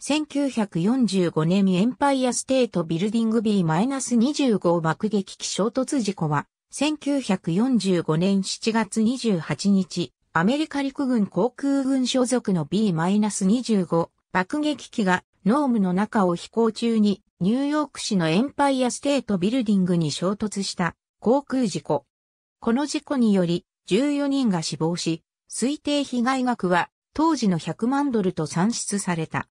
1945年エンパイアステートビルディング B-25 爆撃機衝突事故は、1945年7月28日、アメリカ陸軍航空軍所属の B-25 爆撃機がノームの中を飛行中にニューヨーク市のエンパイアステートビルディングに衝突した航空事故。この事故により14人が死亡し、推定被害額は当時の100万ドルと算出された。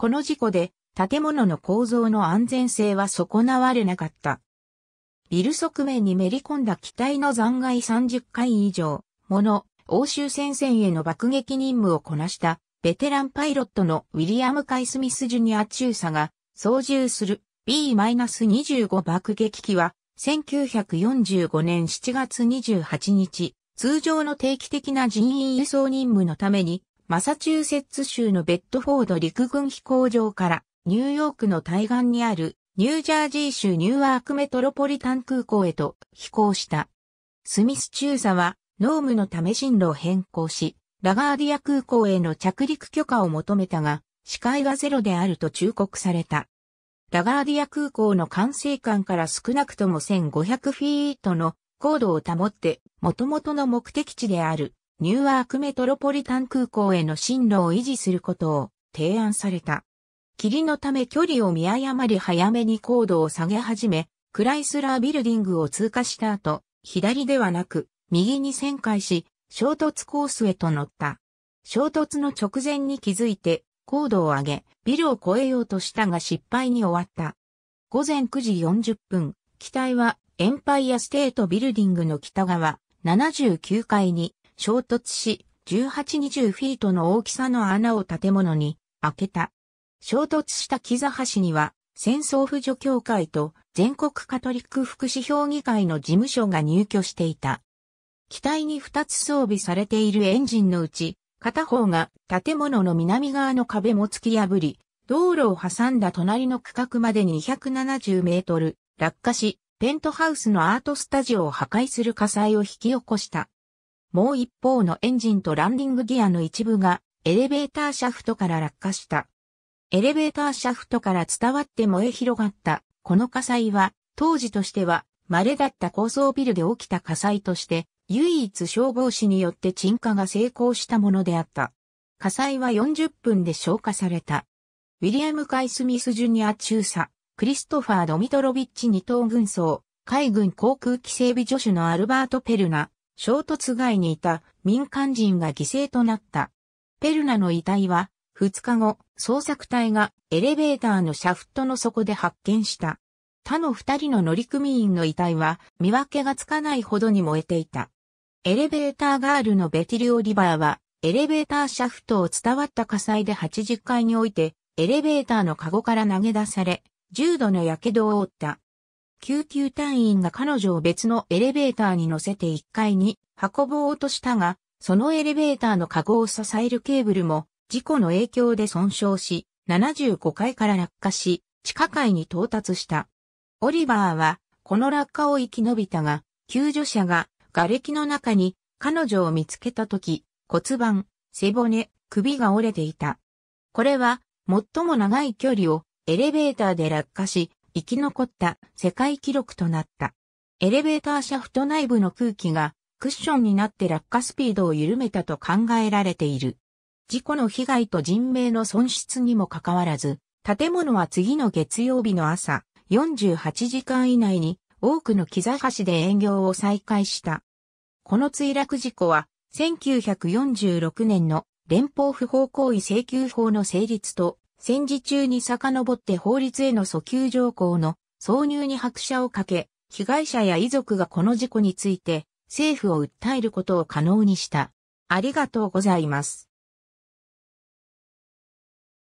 この事故で建物の構造の安全性は損なわれなかった。ビル側面にめり込んだ機体の残骸30回以上、もの、欧州戦線への爆撃任務をこなした、ベテランパイロットのウィリアム・カイ・スミス・ジュニア中佐が操縦する B-25 爆撃機は、1945年7月28日、通常の定期的な人員輸送任務のためにマサチューセッツ州のベッドフォード陸軍飛行場からニューヨークの対岸にあるニュージャージー州ニューアークメトロポリタン空港へと飛行した。スミス中佐はノームのため進路を変更し、ラガーディア空港への着陸許可を求めたが、視界がゼロであると忠告された。ラガーディア空港の管制官から少なくとも1500フィートの高度を保って、元々の目的地であるニューアークメトロポリタン空港への進路を維持することを提案された。霧のため距離を見誤り早めに高度を下げ始め、クライスラービルディングを通過した後、左ではなく、右に旋回し、衝突コースへと乗った。衝突の直前に気づいて、高度を上げ、ビルを越えようとしたが失敗に終わった。午前9時40分、機体はエンパイアステートビルディングの北側79階に衝突し、1820フィートの大きさの穴を建物に開けた。衝突した木座橋には、戦争扶助協会と全国カトリック福祉評議会の事務所が入居していた。機体に2つ装備されているエンジンのうち、片方が建物の南側の壁も突き破り、道路を挟んだ隣の区画まで270メートル落下し、ペントハウスのアートスタジオを破壊する火災を引き起こした。もう一方のエンジンとランディングギアの一部がエレベーターシャフトから落下した。エレベーターシャフトから伝わって燃え広がったこの火災は当時としては稀だった高層ビルで起きた火災として唯一消防士によって鎮火が成功したものであった。火災は40分で消火された。ウィリアム・カイ・スミス・ジュニア中佐、クリストファー・ドミトロビッチ二等軍曹、海軍航空機整備助手のアルバート・ペルナ、衝突外にいた民間人が犠牲となった。ペルナの遺体は、2日後、捜索隊がエレベーターのシャフトの底で発見した。他の2人の乗組員の遺体は見分けがつかないほどに燃えていた。エレベーターガールのベティリオリバーは、エレベーターシャフトを伝わった火災で80階において、エレベーターのカゴから投げ出され、重度の火傷を負った。救急隊員が彼女を別のエレベーターに乗せて1階に運ぼうとしたが、そのエレベーターのカゴを支えるケーブルも事故の影響で損傷し、75階から落下し、地下階に到達した。オリバーは、この落下を生き延びたが、救助者が瓦礫の中に彼女を見つけた時、骨盤、背骨、首が折れていた。これは、最も長い距離をエレベーターで落下し、生き残った世界記録となった。エレベーターシャフト内部の空気がクッションになって落下スピードを緩めたと考えられている。事故の被害と人命の損失にもかかわらず、建物は次の月曜日の朝、48時間以内に多くの木座橋で営業を再開した。この墜落事故は、1946年の連邦不法行為請求法の成立と戦時中に遡って法律への訴求条項の挿入に拍車をかけ、被害者や遺族がこの事故について政府を訴えることを可能にした。ありがとうございます。